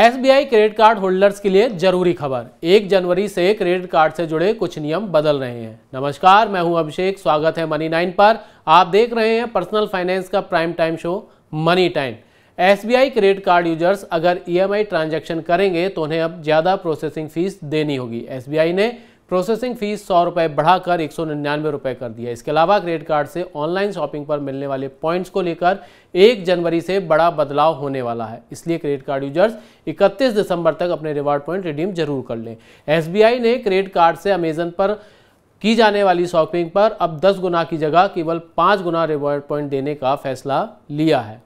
SBI credit card holders के लिए जरूरी खबर एक जनवरी से क्रेडिट कार्ड से जुड़े कुछ नियम बदल रहे हैं नमस्कार मैं हूं अभिषेक स्वागत है मनी नाइन पर आप देख रहे हैं पर्सनल फाइनेंस का prime time show Money Time SBI credit card users अगर ईएमआई ट्रांजैक्शन करेंगे तो उन्हें अब ज़्यादा प्रोसेसिंग फीस देनी होगी एस ने प्रोसेसिंग फीस सौ रुपये बढ़ाकर एक सौ निन्यानवे रुपये कर दिया इसके अलावा क्रेडिट कार्ड से ऑनलाइन शॉपिंग पर मिलने वाले पॉइंट्स को लेकर एक जनवरी से बड़ा बदलाव होने वाला है इसलिए क्रेडिट कार्ड यूजर्स 31 दिसंबर तक अपने रिवार्ड पॉइंट रिडीम जरूर कर लें एस ने क्रेडिट कार्ड से अमेजन पर की जाने वाली शॉपिंग पर अब दस गुना की जगह केवल पाँच गुना रिवार्ड पॉइंट देने का फैसला लिया है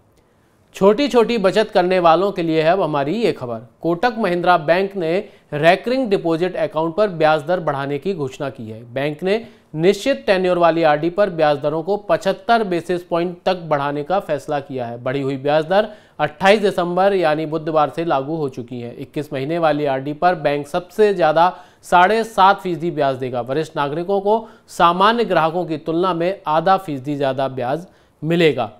छोटी छोटी बचत करने वालों के लिए है अब हमारी ये खबर कोटक महिंद्रा बैंक ने रैकरिंग डिपॉजिट अकाउंट पर ब्याज दर बढ़ाने की घोषणा की है बैंक ने निश्चित टेन्योर वाली आरडी पर ब्याज दरों को 75 बेसिस पॉइंट तक बढ़ाने का फैसला किया है बढ़ी हुई ब्याज दर 28 दिसंबर यानी बुधवार से लागू हो चुकी है 21 महीने वाली आरडी पर बैंक सबसे ज़्यादा साढ़े सात फीसदी ब्याज देगा वरिष्ठ नागरिकों को सामान्य ग्राहकों की तुलना में आधा फीसदी ज़्यादा ब्याज मिलेगा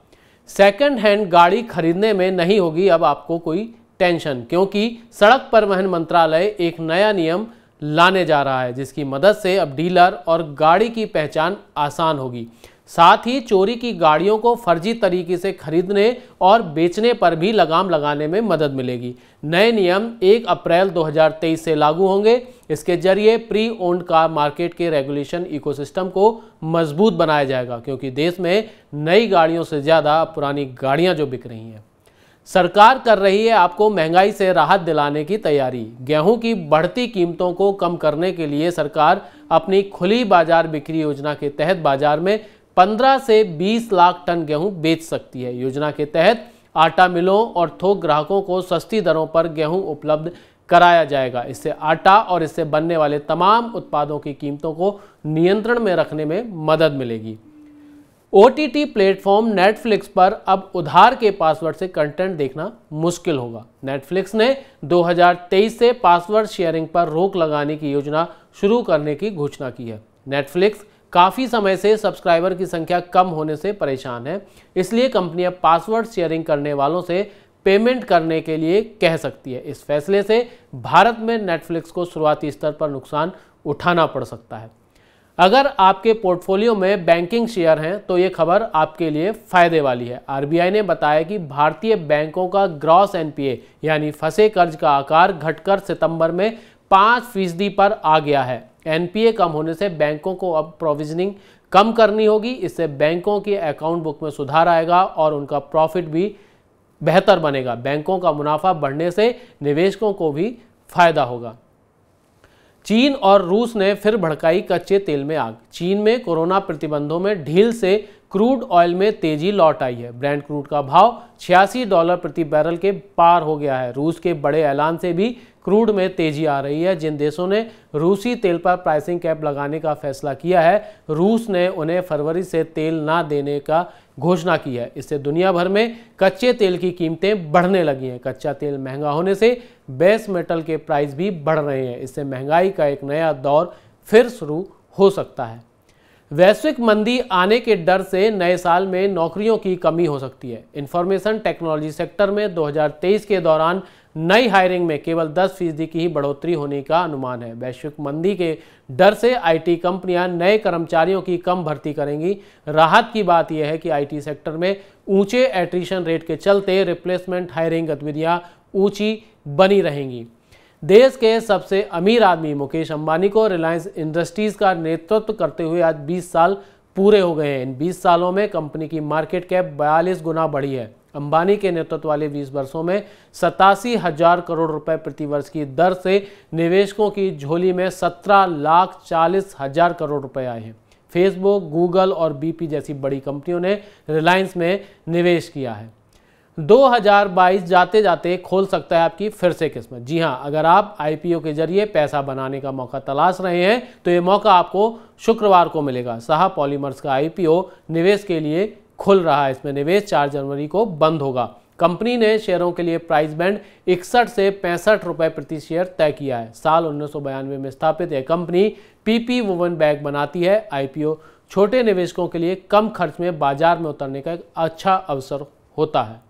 सेकंड हैंड गाड़ी खरीदने में नहीं होगी अब आपको कोई टेंशन क्योंकि सड़क परिवहन मंत्रालय एक नया नियम लाने जा रहा है जिसकी मदद से अब डीलर और गाड़ी की पहचान आसान होगी साथ ही चोरी की गाड़ियों को फर्जी तरीके से खरीदने और बेचने पर भी लगाम लगाने में मदद मिलेगी नए नियम 1 अप्रैल 2023 से लागू होंगे इसके जरिए प्री ओन्ड कार मार्केट के रेगुलेशन इकोसिस्टम को मजबूत बनाया जाएगा क्योंकि देश में नई गाड़ियों से ज़्यादा पुरानी गाड़ियाँ जो बिक रही हैं सरकार कर रही है आपको महंगाई से राहत दिलाने की तैयारी गेहूं की बढ़ती कीमतों को कम करने के लिए सरकार अपनी खुली बाजार बिक्री योजना के तहत बाजार में 15 से 20 लाख टन गेहूं बेच सकती है योजना के तहत आटा मिलों और थोक ग्राहकों को सस्ती दरों पर गेहूं उपलब्ध कराया जाएगा इससे आटा और इससे बनने वाले तमाम उत्पादों की कीमतों को नियंत्रण में रखने में मदद मिलेगी ओ टी प्लेटफॉर्म नेटफ्लिक्स पर अब उधार के पासवर्ड से कंटेंट देखना मुश्किल होगा नेटफ्लिक्स ने 2023 से पासवर्ड शेयरिंग पर रोक लगाने की योजना शुरू करने की घोषणा की है नेटफ्लिक्स काफ़ी समय से सब्सक्राइबर की संख्या कम होने से परेशान है इसलिए कंपनी अब पासवर्ड शेयरिंग करने वालों से पेमेंट करने के लिए कह सकती है इस फैसले से भारत में नेटफ्लिक्स को शुरुआती स्तर पर नुकसान उठाना पड़ सकता है अगर आपके पोर्टफोलियो में बैंकिंग शेयर हैं तो ये खबर आपके लिए फायदे वाली है आरबीआई ने बताया कि भारतीय बैंकों का ग्रॉस एनपीए यानी फंसे कर्ज का आकार घटकर सितंबर में पाँच फीसदी पर आ गया है एनपीए कम होने से बैंकों को अब प्रोविजनिंग कम करनी होगी इससे बैंकों की अकाउंट बुक में सुधार आएगा और उनका प्रॉफिट भी बेहतर बनेगा बैंकों का मुनाफा बढ़ने से निवेशकों को भी फायदा होगा चीन और रूस ने फिर भड़काई कच्चे तेल में आग चीन में कोरोना प्रतिबंधों में ढील से क्रूड ऑयल में तेजी लौट आई है ब्रांड क्रूड का भाव छियासी डॉलर प्रति बैरल के पार हो गया है रूस के बड़े ऐलान से भी क्रूड में तेजी आ रही है जिन देशों ने रूसी तेल पर प्राइसिंग कैप लगाने का फैसला किया है रूस ने उन्हें फरवरी से तेल ना देने का घोषणा की है इससे दुनिया भर में कच्चे तेल की कीमतें बढ़ने लगी हैं कच्चा तेल महंगा होने से बेस मेटल के प्राइस भी बढ़ रहे हैं इससे महंगाई का एक नया दौर फिर शुरू हो सकता है वैश्विक मंदी आने के डर से नए साल में नौकरियों की कमी हो सकती है इंफॉर्मेशन टेक्नोलॉजी सेक्टर में 2023 के दौरान नई हायरिंग में केवल 10 फीसदी की ही बढ़ोतरी होने का अनुमान है वैश्विक मंदी के डर से आईटी कंपनियां नए कर्मचारियों की कम भर्ती करेंगी राहत की बात यह है कि आईटी सेक्टर में ऊंचे एट्रीशन रेट के चलते रिप्लेसमेंट हायरिंग गतिविधियां ऊंची बनी रहेंगी देश के सबसे अमीर आदमी मुकेश अंबानी को रिलायंस इंडस्ट्रीज़ का नेतृत्व करते हुए आज बीस साल पूरे हो गए हैं इन बीस सालों में कंपनी की मार्केट कैप बयालीस गुना बढ़ी है अंबानी के नेतृत्व वाले 20 वर्षों में सतासी हजार करोड़ रुपए प्रतिवर्ष की दर से निवेशकों की झोली में 17 लाख चालीस हजार करोड़ रुपए आए हैं फेसबुक गूगल और बीपी जैसी बड़ी कंपनियों ने रिलायंस में निवेश किया है 2022 जाते जाते खोल सकता है आपकी फिर से किस्मत जी हाँ अगर आप आईपीओ के जरिए पैसा बनाने का मौका तलाश रहे हैं तो ये मौका आपको शुक्रवार को मिलेगा साहा पॉलीमर्स का आईपीओ निवेश के लिए खुल रहा है इसमें निवेश चार जनवरी को बंद होगा कंपनी ने शेयरों के लिए प्राइस बैंड इकसठ से पैंसठ रुपए प्रति शेयर तय किया है साल उन्नीस में स्थापित यह कंपनी पीपी वुमन बैग बनाती है आईपीओ छोटे निवेशकों के लिए कम खर्च में बाजार में उतरने का एक अच्छा अवसर होता है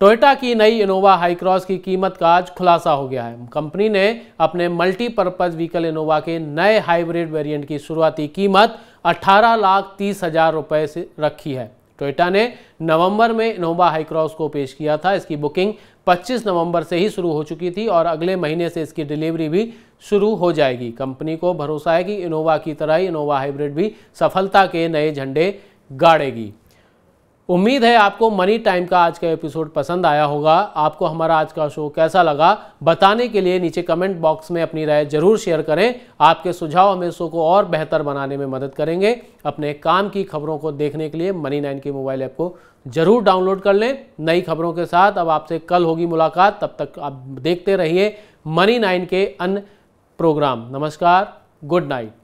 टोयोटा की नई इनोवा हाईक्रॉस की कीमत का आज खुलासा हो गया है कंपनी ने अपने मल्टीपर्पज़ व्हीकल इनोवा के नए हाइब्रिड वेरिएंट की शुरुआती कीमत अठारह लाख तीस हज़ार रुपये से रखी है टोयोटा ने नवंबर में इनोवा हाईक्रॉस को पेश किया था इसकी बुकिंग 25 नवंबर से ही शुरू हो चुकी थी और अगले महीने से इसकी डिलीवरी भी शुरू हो जाएगी कंपनी को भरोसा है कि इनोवा की तरह ही इनोवा हाइब्रिड भी सफलता के नए झंडे गाड़ेगी उम्मीद है आपको मनी टाइम का आज का एपिसोड पसंद आया होगा आपको हमारा आज का शो कैसा लगा बताने के लिए नीचे कमेंट बॉक्स में अपनी राय जरूर शेयर करें आपके सुझाव हमें शो को और बेहतर बनाने में मदद करेंगे अपने काम की खबरों को देखने के लिए मनी नाइन की मोबाइल ऐप को जरूर डाउनलोड कर लें नई खबरों के साथ अब आपसे कल होगी मुलाकात तब तक आप देखते रहिए मनी नाइन के अन्य प्रोग्राम नमस्कार गुड नाइट